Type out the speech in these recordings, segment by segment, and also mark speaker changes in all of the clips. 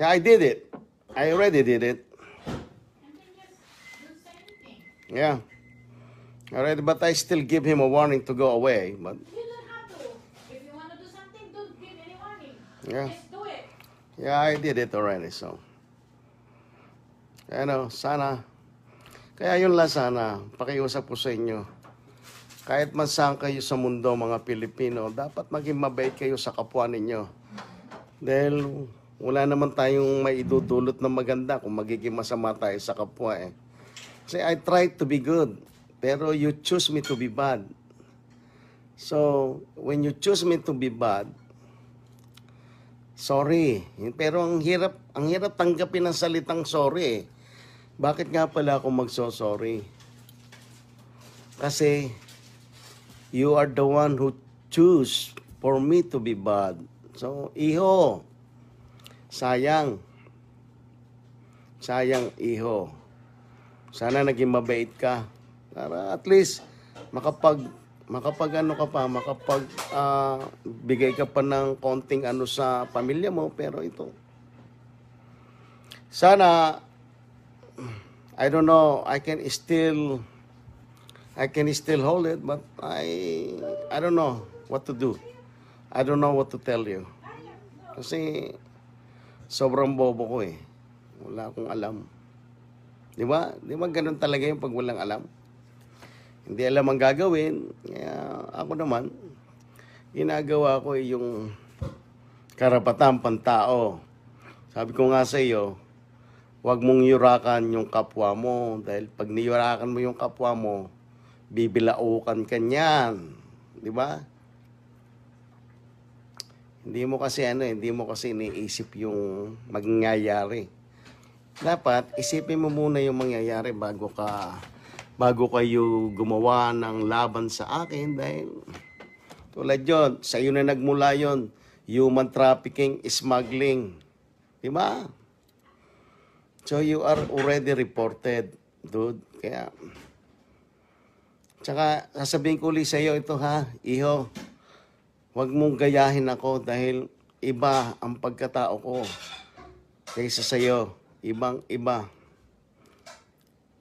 Speaker 1: Yeah, I did it. I already did it. Yeah. All right, but I still give him a warning to go away. But you don't have to. If you want to do something, don't give any warning. Yeah. Just do it. Yeah, I did it already, so. Ano, sana. Kaya yun lang sana, pakiusap ko sa inyo. Kahit man saan kayo sa mundo, mga Pilipino, dapat maging mabait kayo sa kapwa ninyo. Dahil wala naman tayong maidudulot na maganda kung magiging masama tayo sa kapwa eh. Kasi I tried to be good, pero you choose me to be bad. So, when you choose me to be bad, sorry. Pero ang hirap, ang hirap tanggapin ang salitang sorry eh. Bakit nga pala ako magso-sorry? Kasi, you are the one who choose for me to be bad. So, iho, Sayang. Sayang, iho. Sana naging mabait ka. Para at least makapag makapag ano ka pa, makapag uh, bigay ka pa ng konting ano sa pamilya mo, pero ito. Sana I don't know, I can still I can still hold it, but I I don't know what to do. I don't know what to tell you. Kasi sobrang bobo ko eh. Wala akong alam. Di ba? Di ba ganun talaga yung pag walang alam? Hindi alam ang gagawin. Kaya ako naman, ginagawa ko eh yung karapatan pang tao. Sabi ko nga sa iyo, huwag mong yurakan yung kapwa mo. Dahil pag niyurakan mo yung kapwa mo, bibilaukan ka niyan. Di ba? Hindi mo kasi ano, eh, hindi mo kasi iniisip yung mangyayari. Dapat isipin mo muna yung mangyayari bago ka bago kayo gumawa ng laban sa akin dahil tulad yon sa iyo na nagmula yon human trafficking, smuggling. Di ba? So you are already reported, dude. Kaya, tsaka sasabihin ko ulit sa iyo ito ha, iho. Huwag mong gayahin ako dahil iba ang pagkatao ko kaysa sa iyo. Ibang iba.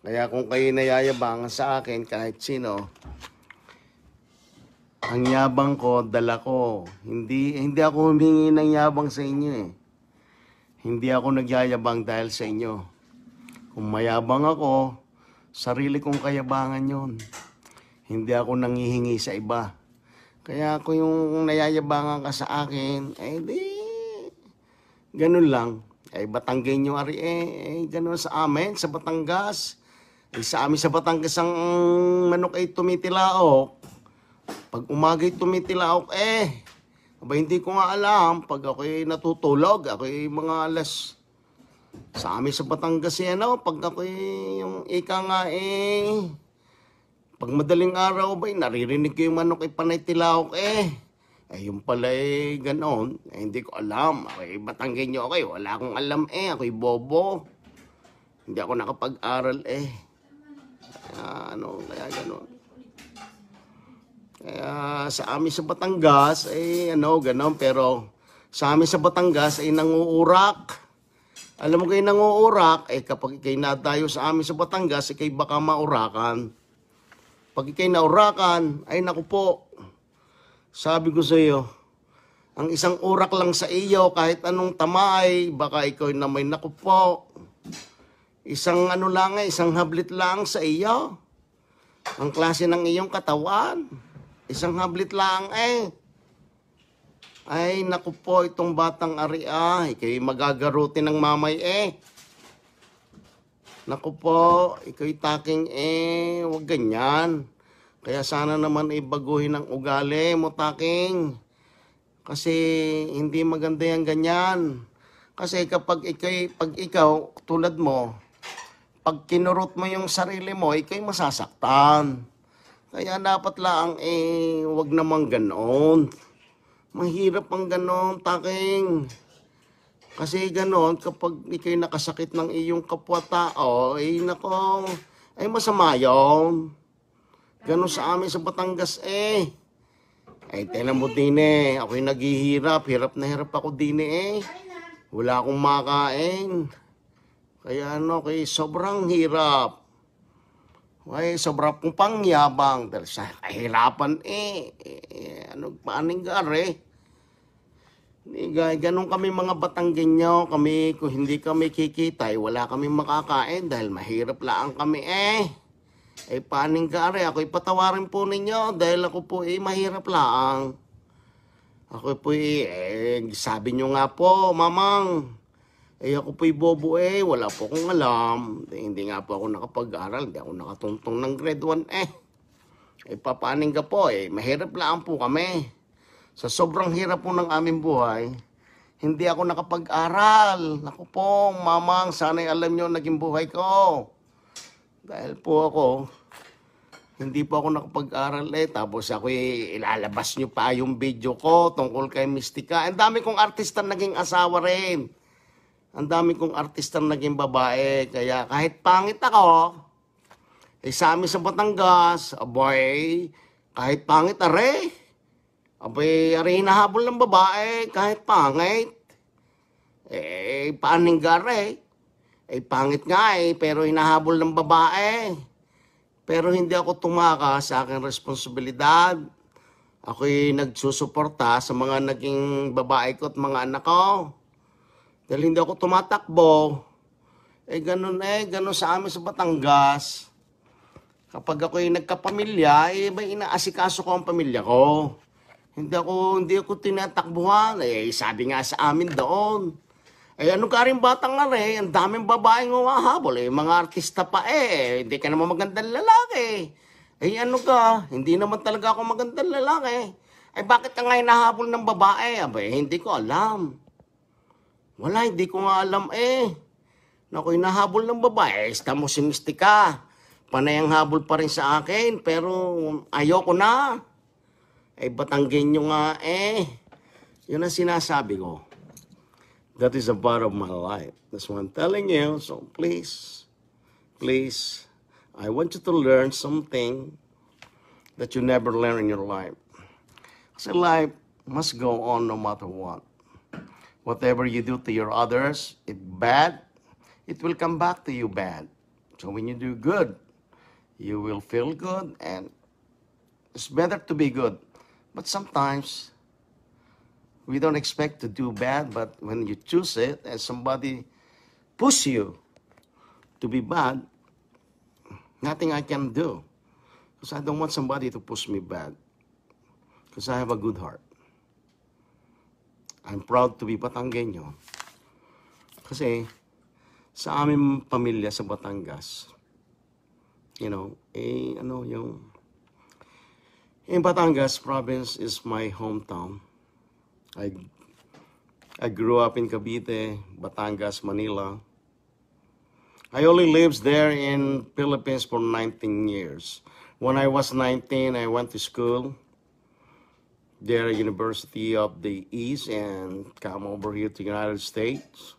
Speaker 1: Kaya kung kayo nayayabangan sa akin kahit sino, ang yabang ko, dala ko. Hindi, hindi ako humingi ng yabang sa inyo eh. Hindi ako nagyayabang dahil sa inyo. Kung mayabang ako, sarili kong kayabangan yon. Hindi ako nangihingi sa iba. Kaya kung yung nayayabangan ka sa akin, eh di, ganun lang. Ay eh, Batanggenyo ari eh, eh ganun sa amin, sa Batangas. Eh, sa amin sa Batangas ang manok ay tumitilaok. Pag umagay tumitilaok eh, Aba, hindi ko nga alam, pag ako'y natutulog, ako'y mga alas sa amin sa Batangas yan, eh, no? pag ako'y yung ika nga eh, pag madaling araw ba, naririnig ko yung manok ay eh, panay tilaok eh. Eh, yung pala eh, ganon. Eh, hindi ko alam. Okay, batanggin niyo okay. Wala akong alam eh. Ako'y bobo. Hindi ako nakapag-aral eh. Kaya, ano, kaya ganon. Kaya sa amin sa Batangas, eh ano, ganon. Pero sa amin sa Batangas ay eh, nanguurak. Alam mo kayo nanguurak, eh kapag kayo na tayo sa amin sa Batangas, eh kayo baka maurakan. Pag ikay naurakan, ay naku po, sabi ko sa iyo, ang isang urak lang sa iyo, kahit anong tamay, baka ikaw na may naku po. Isang ano lang, eh, isang hablit lang sa iyo. Ang klase ng iyong katawan. Isang hablit lang eh. Ay, naku po, itong batang ari ah, ikay magagaruti ng mamay eh. Naku po, ikaw'y taking eh, wag ganyan. Kaya sana naman ay eh, baguhin ang ugali mo taking. Kasi hindi maganda yan ganyan. Kasi kapag ikay, pag ikaw, tulad mo, pag kinurot mo yung sarili mo, ikay masasaktan. Kaya dapat lang eh, wag namang ganoon. Mahirap ang ganoon, taking. Kasi ganoon, kapag ikay nakasakit ng iyong kapwa-tao, ay nako, ay masama yun. Ganon sa amin sa Batangas eh. Ay, tinan mo din eh. Ako'y naghihirap. Hirap na hirap ako din eh. Wala akong makain. Kaya ano, kay sobrang hirap. Ay, sobra kong pangyabang. Dahil sa kahirapan eh. eh ano, paaning gar eh ganun kami mga Batanggenyo, kami kung hindi kami kikita, eh, wala kami makakain dahil mahirap lang kami eh. Ay eh, paning kare, ako ipatawarin po ninyo dahil ako po eh mahirap lang. Ako po eh, eh sabi nyo nga po, mamang, eh ako po'y bobo eh, wala po akong alam. Eh, hindi nga po ako nakapag-aral, hindi ako nakatuntong ng grade 1 eh. Ay eh, papaning ka po eh, mahirap lang po kami. Sa sobrang hirap po ng aming buhay, hindi ako nakapag-aral. Naku po, mamang, sana'y alam nyo naging buhay ko. Dahil po ako, hindi po ako nakapag-aral eh. Tapos ako eh, ilalabas nyo pa yung video ko tungkol kay Mystica. Ang dami kong artista naging asawa rin. Ang dami kong artista naging babae. Kaya kahit pangit ako, eh sa amin sa Batangas, aboy, kahit pangit are, Abay, ari hinahabol ng babae kahit pangit. Eh, paning gare. Eh. eh, pangit nga eh, pero hinahabol ng babae. Pero hindi ako tumaka sa aking responsibilidad. Ako'y nagsusuporta sa mga naging babae ko at mga anak ko. Dahil hindi ako tumatakbo. Eh, ganun eh, ganun sa amin sa Batangas. Kapag ako'y nagkapamilya, eh, may inaasikaso ko ang pamilya ko. Hindi ako, hindi ako tinatakbuhan. Eh, sabi nga sa amin doon. Eh, ano ka rin batang nga eh, ang daming babaeng umahabol. Eh, mga artista pa eh, hindi ka naman magandang lalaki. Eh, ano ka, hindi naman talaga ako magandang lalaki. Eh, bakit ka nga hinahabol ng babae? Abay, eh, hindi ko alam. Wala, hindi ko nga alam eh. Naku, hinahabol ng babae, estamos eh, ka. Panay ang habol pa rin sa akin, pero ayoko na ay eh, batanggin nyo nga eh. Yun ang sinasabi ko. That is a part of my life. That's what I'm telling you. So please, please, I want you to learn something that you never learn in your life. Kasi life must go on no matter what. Whatever you do to your others, it bad, it will come back to you bad. So when you do good, you will feel good and it's better to be good But sometimes we don't expect to do bad, but when you choose it and somebody push you to be bad, nothing I can do. Because I don't want somebody to push me bad. Because I have a good heart. I'm proud to be Batanggenyo. Kasi sa aming pamilya sa Batangas, you know, eh ano yung In Batangas province is my hometown. I I grew up in Cavite, Batangas, Manila. I only lived there in Philippines for 19 years. When I was 19, I went to school there at University of the East and come over here to United States.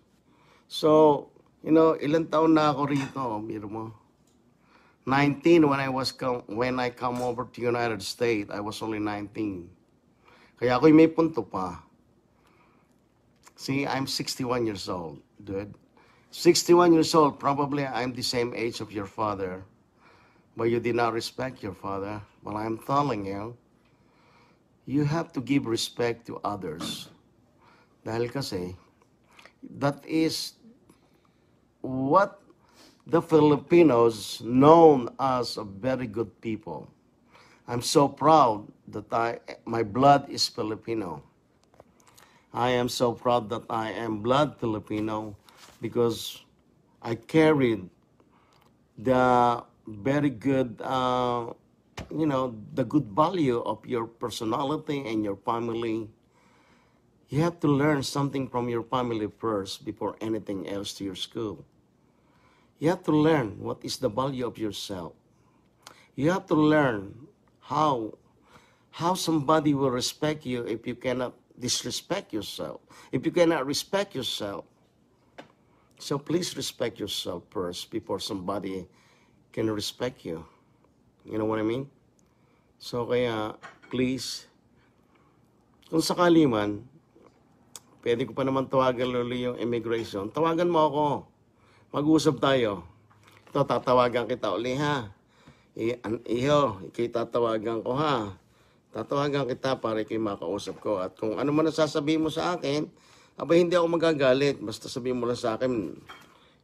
Speaker 1: So, you know, ilang taon na ako rito, biro mo. 19 when I was come, when I come over to United States, I was only 19. Kaya ako'y may punto pa. See, I'm 61 years old, dude. 61 years old, probably I'm the same age of your father. But you did not respect your father. Well, I'm telling you, you have to give respect to others. Dahil kasi, that is what the Filipinos known as a very good people. I'm so proud that I, my blood is Filipino. I am so proud that I am blood Filipino because I carried the very good, uh, you know, the good value of your personality and your family. You have to learn something from your family first before anything else to your school. You have to learn what is the value of yourself. You have to learn how how somebody will respect you if you cannot disrespect yourself. If you cannot respect yourself. So please respect yourself first before somebody can respect you. You know what I mean? So kaya please kung sakali man pwede ko pa naman tawagan lolo yung immigration, tawagan mo ako mag usap tayo. Ito, tatawagan kita uli ha. I iyo, ikay tatawagan ko ha. Tatawagan kita para ikay makausap ko. At kung ano man nasasabihin mo sa akin, aba hindi ako magagalit. Basta sabihin mo lang sa akin,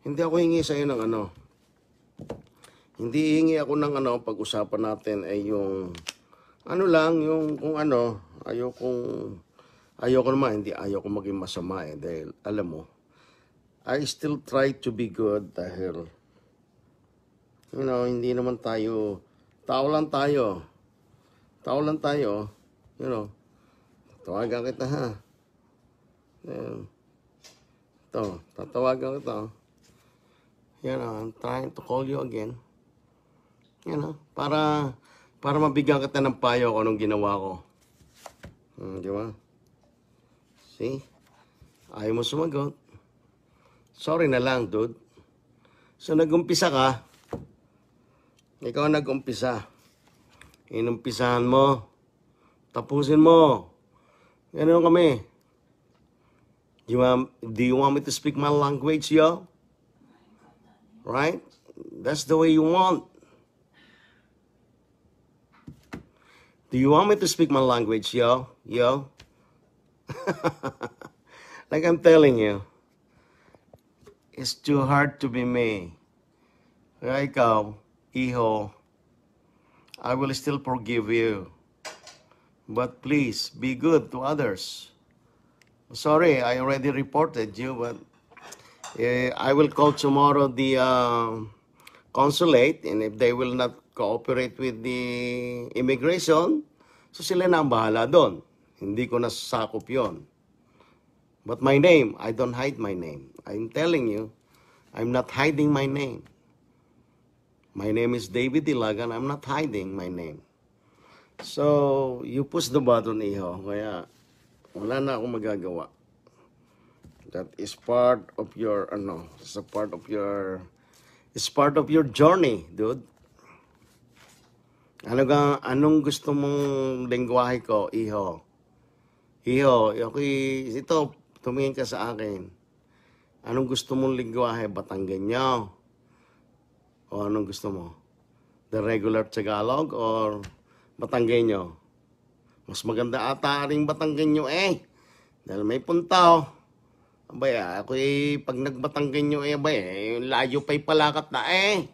Speaker 1: hindi ako hingi sa iyo ng ano. Hindi hingi ako ng ano, pag-usapan natin ay yung ano lang, yung kung ano, ayokong, ayoko naman, hindi ayoko maging masama eh, dahil alam mo, I still try to be good dahil, you know, hindi naman tayo, tao lang tayo. Tao lang tayo, you know. Tawagan kita ha. Ayan. Ito, tatawagan kita. Oh. You oh, know, I'm trying to call you again. You oh, know, para, para mabigyan kita ng payo kung anong ginawa ko. Hmm, di ba? See? Ayaw mo sumagot. Sorry na lang, dude. So, nagumpisa ka. Ikaw nagumpisa. Inumpisahan mo. Tapusin mo. Ganun kami. Do you want, do you want me to speak my language, yo? Right? That's the way you want. Do you want me to speak my language, yo? Yo? like I'm telling you. It's too hard to be me. Kaya ikaw, iho, I will still forgive you. But please, be good to others. Sorry, I already reported you, but uh, I will call tomorrow the uh, consulate and if they will not cooperate with the immigration, so sila na ang bahala doon. Hindi ko nasasakop yon. But my name, I don't hide my name. I'm telling you, I'm not hiding my name. My name is David Ilagan. I'm not hiding my name. So, you push the button, iho. Kaya, wala na akong magagawa. That is part of your, ano, it's a part of your, it's part of your journey, dude. Ano ga, anong gusto mong lingwahe ko, iho? Iho, okay, ito, tumingin ka sa akin. Anong gusto mong lingwahe? Batangganyaw? O anong gusto mo? The regular Tagalog or Batanggenyo? Mas maganda ata ring Batanggenyo eh. Dahil may punta oh. Abay, ako eh, pag nagbatanggenyo eh, abay, eh, layo pa'y palakat na eh.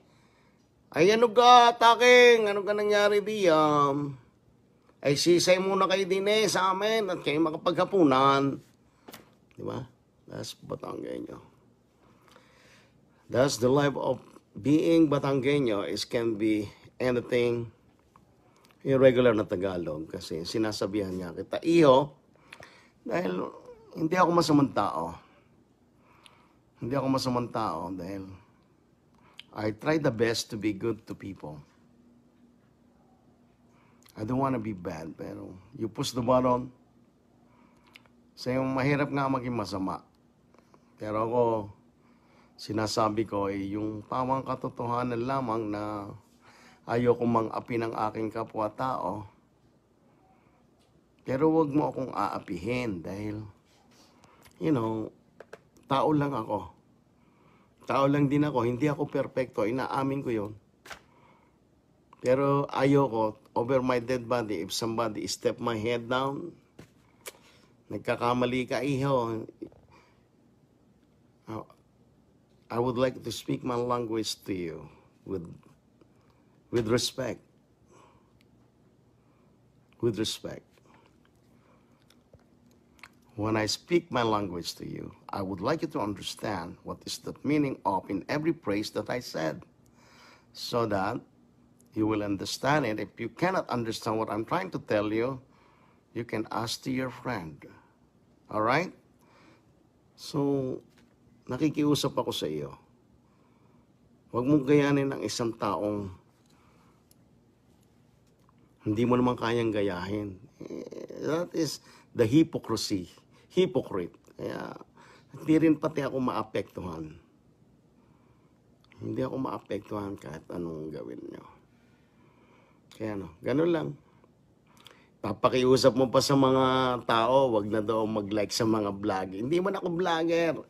Speaker 1: Ay, ano ka, taking? Ano ka nangyari di? Um, ay, sisay muna kayo din eh sa amin at kayo makapaghapunan. Di ba? That's Batangueño. That's the life of being Batangueño is can be anything irregular na Tagalog kasi sinasabihan niya kita iho dahil hindi ako masamang tao. Hindi ako masamang tao dahil I try the best to be good to people. I don't want to be bad, pero you push the button, So yung mahirap nga maging masama. Pero ako, sinasabi ko ay eh, yung pawang katotohanan lamang na ayoko mang api ng aking kapwa-tao. Pero wag mo akong aapihin dahil, you know, tao lang ako. Tao lang din ako. Hindi ako perfecto. Inaamin ko yon. Pero ayoko, over my dead body, if somebody step my head down, Nagkakamali ka, iho. I would like to speak my language to you with, with respect. With respect. When I speak my language to you, I would like you to understand what is the meaning of in every phrase that I said, so that you will understand it. If you cannot understand what I'm trying to tell you, you can ask to your friend. Alright? So, nakikiusap ako sa iyo. Huwag mong gayanin ang isang taong hindi mo naman kayang gayahin. Eh, that is the hypocrisy. Hypocrite. Kaya, hindi rin pati ako maapektuhan. Hindi ako maapektuhan kahit anong gawin nyo. Kaya ano, ganun lang. Papakiusap mo pa sa mga tao, wag na daw mag-like sa mga vlog. Hindi man ako vlogger.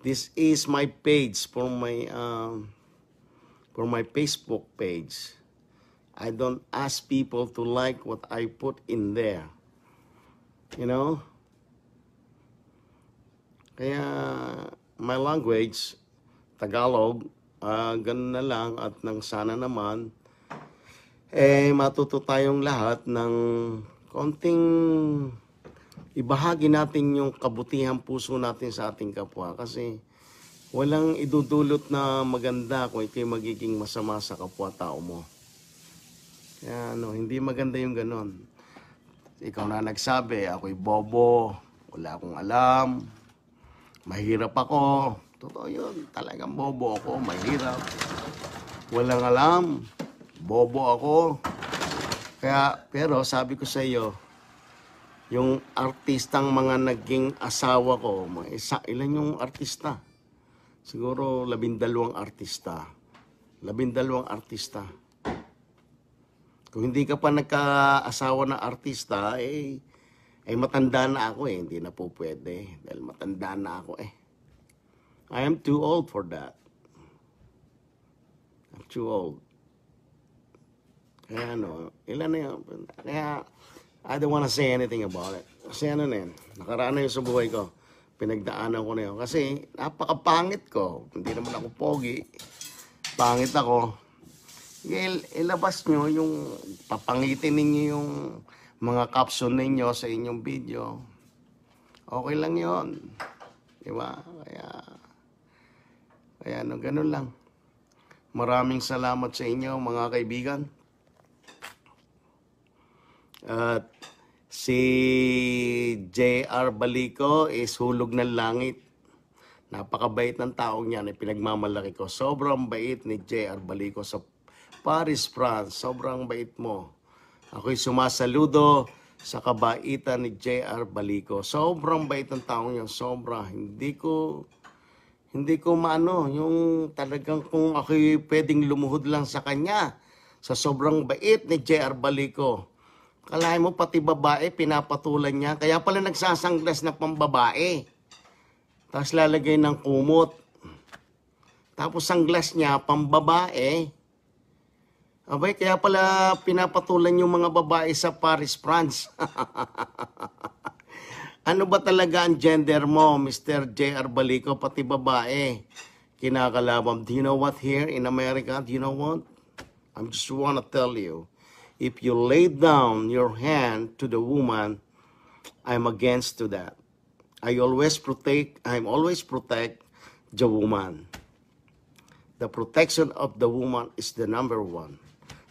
Speaker 1: This is my page for my uh, for my Facebook page. I don't ask people to like what I put in there. You know? Kaya my language, Tagalog, uh, ganun na lang at nang sana naman eh matuto tayong lahat ng konting ibahagi natin yung kabutihan puso natin sa ating kapwa kasi walang idudulot na maganda kung ikay magiging masama sa kapwa-tao mo. Kaya ano, hindi maganda yung ganon. Ikaw na nagsabi, ako'y bobo, wala akong alam, mahirap ako. Totoo yun, talagang bobo ako, mahirap. Walang alam, bobo ako. Kaya, pero sabi ko sa iyo, yung artistang mga naging asawa ko, mga isa, ilan yung artista? Siguro labindalawang artista. Labindalawang artista. Kung hindi ka pa nagkaasawa na artista, eh, eh matanda na ako eh. Hindi na po pwede eh. dahil matanda na ako eh. I am too old for that. I'm too old. Kaya ano, ilan na yun. Kaya, I don't wanna say anything about it. Kasi ano na yun, nakaraan na yun sa buhay ko. Pinagdaanan ko na yun. Kasi, napakapangit ko. Hindi naman ako pogi. Pangit ako. Il ilabas nyo yung, papangitin ninyo yung mga caption ninyo sa inyong video. Okay lang yon Di ba? Kaya, kaya ano, ganun lang. Maraming salamat sa inyo mga kaibigan. At si J.R. Balico is hulog ng langit. Napakabait ng taong niyan, eh, pinagmamalaki ko. Sobrang bait ni J.R. Balico sa Paris, France. Sobrang bait mo. Ako'y sumasaludo sa kabaitan ni J.R. Balico. Sobrang bait ng taong niya. Sobra. Hindi ko hindi ko maano, yung talagang kung ako pwedeng lumuhod lang sa kanya sa sobrang bait ni JR Balico. Kalahin mo pati babae, pinapatulan niya. Kaya pala nagsasanglas na pambabae. Tapos lalagay ng kumot. Tapos ang glass niya, pambabae. Abay, kaya pala pinapatulan yung mga babae sa Paris, France. ano ba talaga ang gender mo, Mr. J.R. Balico, pati babae? Kinakalabam. do you know what here in America? Do you know what? I'm just want to tell you if you lay down your hand to the woman, I'm against to that. I always protect, I'm always protect the woman. The protection of the woman is the number one.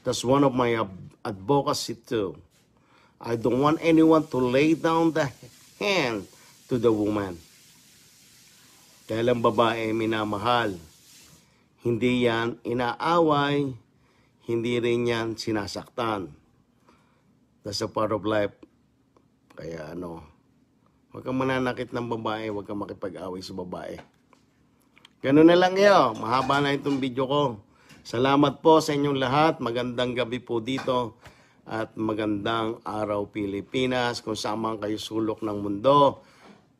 Speaker 1: That's one of my advocacy too. I don't want anyone to lay down the hand to the woman. Dahil ang babae minamahal. Hindi yan inaaway hindi rin yan sinasaktan. That's a part of life. Kaya ano, huwag kang mananakit ng babae, huwag kang makipag-away sa babae. Ganun na lang yun. Mahaba na itong video ko. Salamat po sa inyong lahat. Magandang gabi po dito at magandang araw Pilipinas kung saan kayo sulok ng mundo.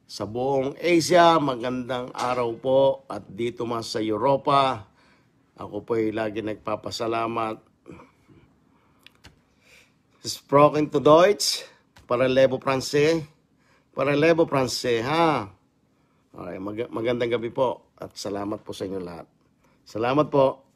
Speaker 1: Sa buong Asia, magandang araw po at dito mas sa Europa. Ako po ay lagi nagpapasalamat. Spoken to Deutsch, para lebo Pranse, para lebo Pranse, ha? Okay, mag magandang gabi po at salamat po sa inyo lahat. Salamat po.